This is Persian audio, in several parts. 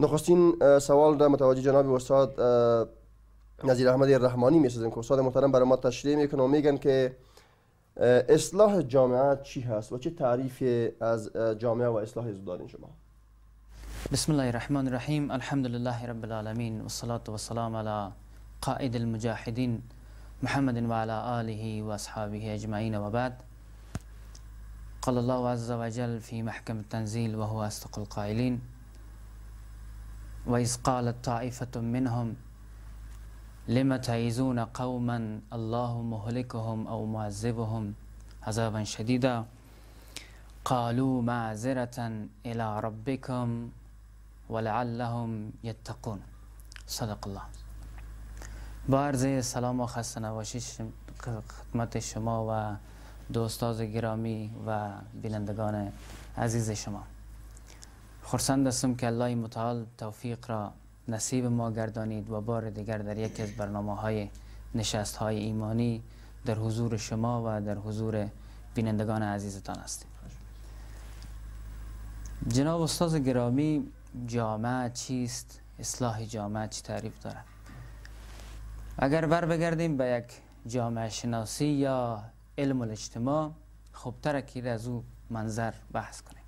نخستین اه، سوال در متوجه جناب استاد اه، نظیر احمدی رحمانی میسازیم که استاد محترم برای ما تشریح میکنه و میگن که اه، اصلاح جامعه چی هست و چه تعریفی از جامعه و اصلاح از دارین شما بسم الله الرحمن الرحیم الحمد لله رب العالمین و صلاة و سلام على قائد المجاهدین محمد و على آله و اصحابه اجمعین و بعد قال الله عز وجل في محكم التنزيل وهو أصدق القائلين وإذ قالت طائفة منهم لم تعيزون قوما الله مهلكهم أو معذبهم عذابا شديدا قالوا معذرة إلى ربكم ولعلهم يتقون صدق الله بارز عرض سلام و خسته نواشی خدمت شما و دوستاز گرامی و بینندگان عزیز شما خورسند هستم که الله متعال توفیق را نصیب ما گردانید و بار دیگر در یکی از برنامه های نشست های ایمانی در حضور شما و در حضور بینندگان عزیزتان هستیم جناب استاد گرامی جامعه چیست؟ اصلاح جامعه چی تعریف دارد؟ اگر بر بگردیم به یک جامعه شناسی یا علم الاجتماع خوبتر که از او منظر بحث کنیم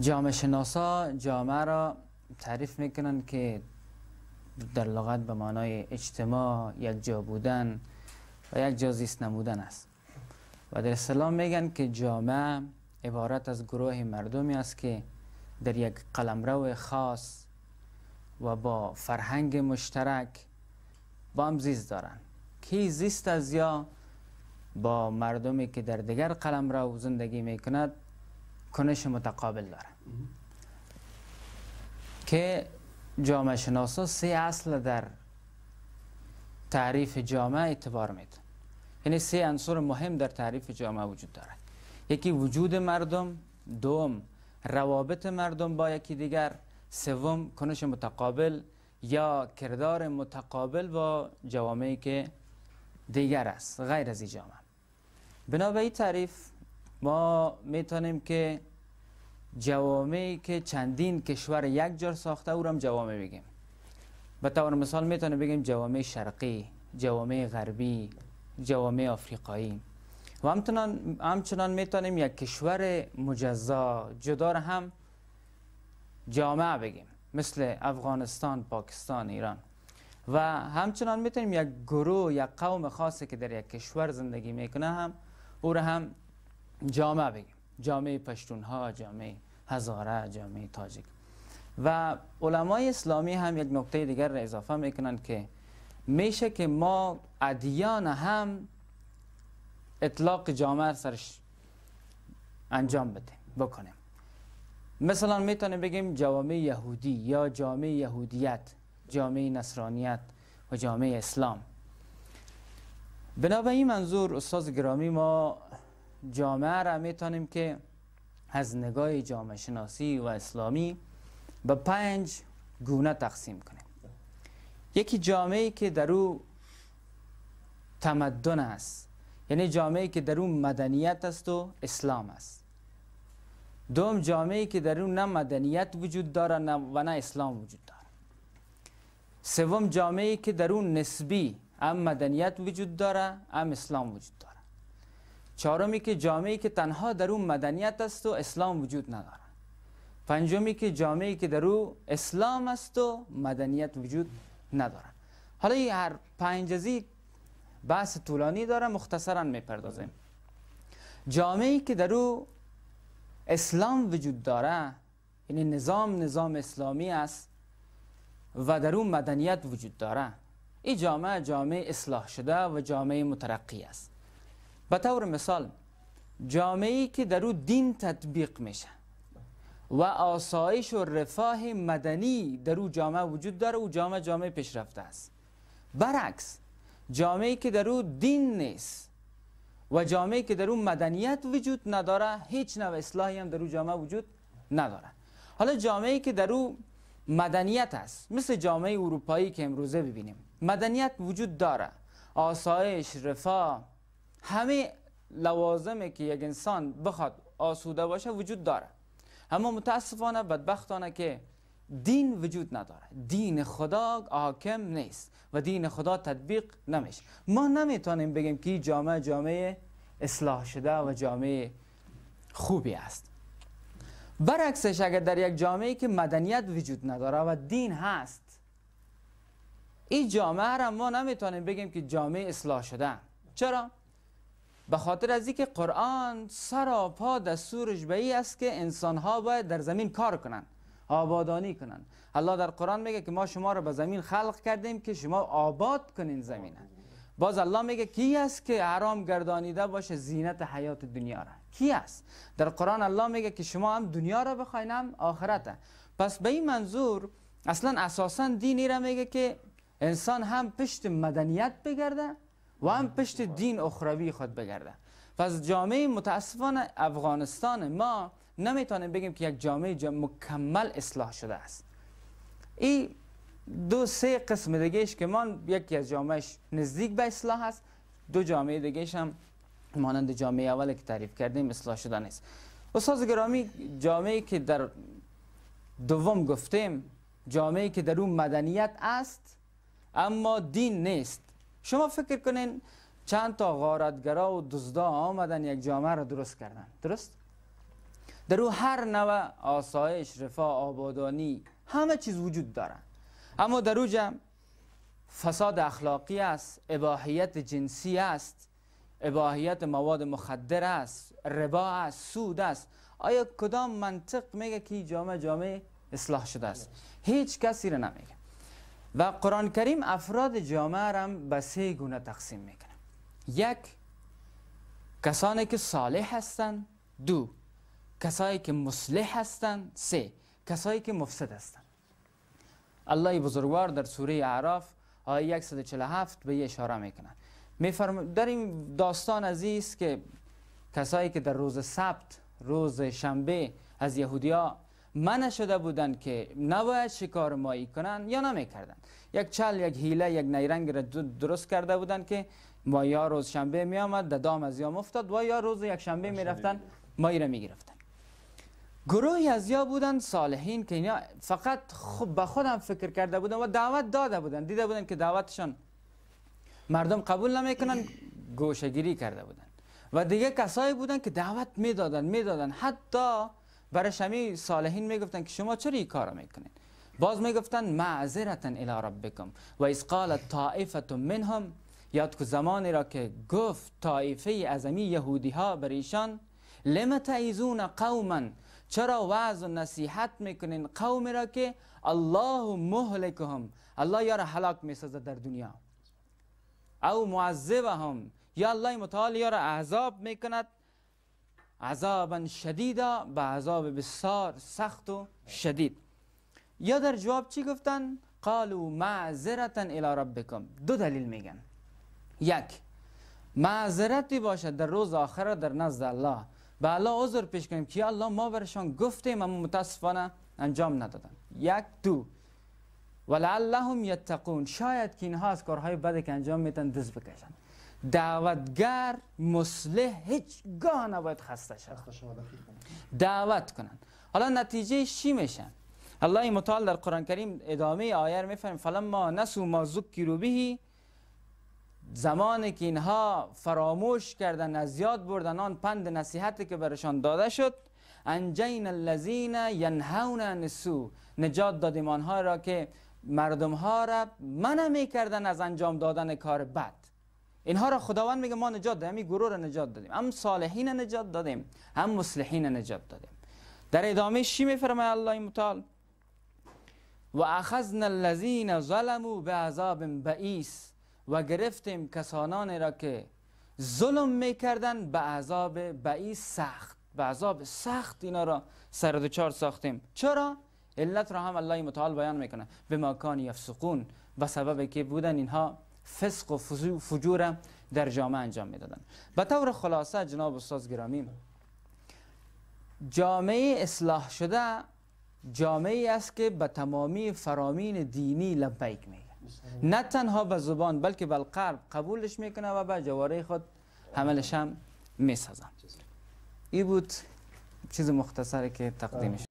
جامعه شناسا جامعه را تعریف میکنند که در لغت به معنای اجتماع یک جا بودن و یک جا زیست نمودن است و در اسلام میگن که جامعه عبارت از گروه مردمی است که در یک قلمرو خاص و با فرهنگ مشترک با هم زیست دارند کی زیست از یا با مردمی که در دیگر قلمرو زندگی میکند کنش متقابل داره که جامعه شناسا سه اصل در تعریف جامعه اعتبار میده یعنی سه عنصر مهم در تعریف جامعه وجود داره یکی وجود مردم دوم روابط مردم با یکی دیگر سوم کنش متقابل یا کردار متقابل با جوامعی که دیگر است غیر از این جامعه بنابراین تعریف ما میتونیم که جوامعی که چندین کشور یک جار ساخته او هم جوامع بگیم به طور مثال میتونیم بگیم جوامع شرقی جوامع غربی جوامع آفریقایی و همچنان, همچنان میتونیم یک کشور مجزا جدا را هم جامعه بگیم مثل افغانستان، پاکستان، ایران و همچنان میتونیم یک گروه یک قوم خاصی که در یک کشور زندگی میکنه هم او را هم جامعه بگیم جامعه پشتونها جامعه هزاره جامعه تاجیک و علمای اسلامی هم یک نکته دیگر را اضافه میکنند که میشه که ما ادیان هم اطلاق جامعه سرش انجام بده بکنیم مثلا میتونیم بگیم جامعه یهودی یا جامعه یهودیت جامعه نصرانیت و جامعه اسلام بنابراین این منظور استاد گرامی ما جامعه را میتونیم که از نگاه جامعه شناسی و اسلامی به پنج گونه تقسیم کنیم یکی جامعه که در او تمدن است یعنی جامعه که در اون مدنیت است و اسلام است دوم جامعه که در اون نه مدنیت وجود داره و نه اسلام وجود داره سوم جامعه که در اون نسبی هم مدنیت وجود داره هم اسلام وجود داره چهارمی که جامعه که تنها در اون مدنیت است و اسلام وجود نداره پنجمی که جامعه که در او اسلام است و مدنیت وجود نداره حالا این هر پنجزی بحث طولانی داره مختصرا میپردازیم جامعه که در او اسلام وجود داره یعنی نظام نظام اسلامی است و در او مدنیت وجود داره این جامعه جامعه اصلاح شده و جامعه مترقی است به طور مثال جامعه که در او دین تطبیق میشه و آسایش و رفاه مدنی در او جامعه وجود داره و جامعه جامعه پیشرفته است برعکس جامعه که در او دین نیست و جامعه که در او مدنیت وجود نداره هیچ نوع اصلاحی هم در او جامعه وجود نداره حالا جامعه که در او مدنیت است مثل جامعه اروپایی که امروزه ببینیم مدنیت وجود داره آسایش رفاه همه لوازمی که یک انسان بخواد آسوده باشه وجود داره اما متاسفانه بدبختانه که دین وجود نداره دین خدا حاکم نیست و دین خدا تطبیق نمیشه ما نمیتونیم بگیم که جامعه جامعه اصلاح شده و جامعه خوبی است برعکسش اگر در یک جامعه که مدنیت وجود نداره و دین هست این جامعه را ما نمیتونیم بگیم که جامعه اصلاح شده چرا؟ به خاطر از اینکه قرآن سراپا دستورش به این است که انسان ها باید در زمین کار کنند آبادانی کنند الله در قرآن میگه که ما شما را به زمین خلق کردیم که شما آباد کنین زمینه باز الله میگه کی است که حرام گردانیده باشه زینت حیات دنیا را کی است در قرآن الله میگه که شما هم دنیا را بخواین هم آخرت پس به این منظور اصلا اساسا دینی را میگه که انسان هم پشت مدنیت بگرده و هم پشت دین اخروی خود بگرده. پس جامعه متاسفانه افغانستان ما نمیتونیم بگیم که یک جامعه جامع مکمل اصلاح شده است این دو سه قسم دیگهش که ما یکی از جامعهش نزدیک به اصلاح است دو جامعه دیگهش هم مانند جامعه اول که تعریف کردیم اصلاح شده نیست استاد گرامی جامعه که در دوم گفتیم جامعه که در اون مدنیت است اما دین نیست شما فکر کنین چند تا غارتگرا و دزدا آمدن یک جامعه را درست کردن درست؟ در او هر نوع آسایش، رفاه، آبادانی همه چیز وجود داره. اما در او فساد اخلاقی است، اباحیت جنسی است، اباحیت مواد مخدر است، ربا است، سود است آیا کدام منطق میگه که جامعه جامعه اصلاح شده است؟ هیچ کسی را نمیگه و قرآن کریم افراد جامعه را به سه گونه تقسیم میکنه یک کسانی که صالح هستند دو کسایی که مصلح هستند سه کسایی که مفسد هستند الله بزرگوار در سوره اعراف آیه 147 به اشاره میکنه. میفرم در این داستان عزیز که کسایی که در روز سبت روز شنبه از یهودیا منع شده بودند که نباید شکار مایی کنند یا نمیکردند یک چل یک هیله یک نیرنگ را درست کرده بودند که مایا یا روز شنبه می آمد دام از یا افتاد و یا روز یک شنبه می رفتن مایی را می گروهی از یا بودند صالحین که اینا فقط خب به خودم فکر کرده بودند و دعوت داده بودند دیده بودند که دعوتشان مردم قبول نمیکنن گوشگیری کرده بودند و دیگه کسایی بودند که دعوت میدادند میدادند حتی برای شمی صالحین میگفتن که شما چرا این کارو میکنین باز میگفتن معذرتا الی ربکم و اذ قالت طائفه منهم یاد که زمانی را که گفت طائفه از امی یهودی ها بر ایشان لم تعیزون قوما چرا وعظ و نصیحت میکنین قومی را که الله مهلکهم الله یار را هلاک در دنیا او معذبهم یا الله متعال یار احزاب میکند عذابا شدیدا به عذاب بسیار سخت و شدید یا در جواب چی گفتن قالو معذرتا الی ربکم دو دلیل میگن یک معذرتی باشد در روز آخر در نزد الله به الله عذر پیش کنیم که الله ما برشان گفتیم اما متاسفانه انجام ندادن یک دو ولعلهم یتقون شاید که اینها از کارهای بده که انجام میتن دز بکشن دعوتگر مصلح هیچگاه نباید خسته شد دعوت کنن حالا نتیجه چی میشن الله متعال در قرآن کریم ادامه آیر رو میفرم ما نسو ما ذکرو بهی زمانی که اینها فراموش کردن از یاد بردن آن پند نصیحتی که برشان داده شد انجین الذین ینهون نسو نجات دادیم آنها را که مردم ها را منع میکردن از انجام دادن کار بد اینها را خداوند میگه ما نجات دادیم همین گروه را نجات دادیم هم صالحین نجات دادیم هم مسلحین نجات دادیم در ادامه شی میفرماید الله متعال و اخذنا الذین ظلموا بعذاب بئیس و گرفتیم کسانان را که ظلم میکردن به عذاب بعیس سخت به عذاب سخت اینا را سر چهار ساختیم چرا علت را هم الله متعال بیان میکنه به ماکان یفسقون و سبب که بودن اینها فسق و فجور در جامعه انجام میدادن به طور خلاصه جناب استاد گرامی جامعه اصلاح شده جامعه است که به تمامی فرامین دینی لبیک میگه نه تنها به زبان بلکه به قلب قبولش میکنه و به جواره خود حملش هم میسازن این بود چیز مختصری که تقدیمش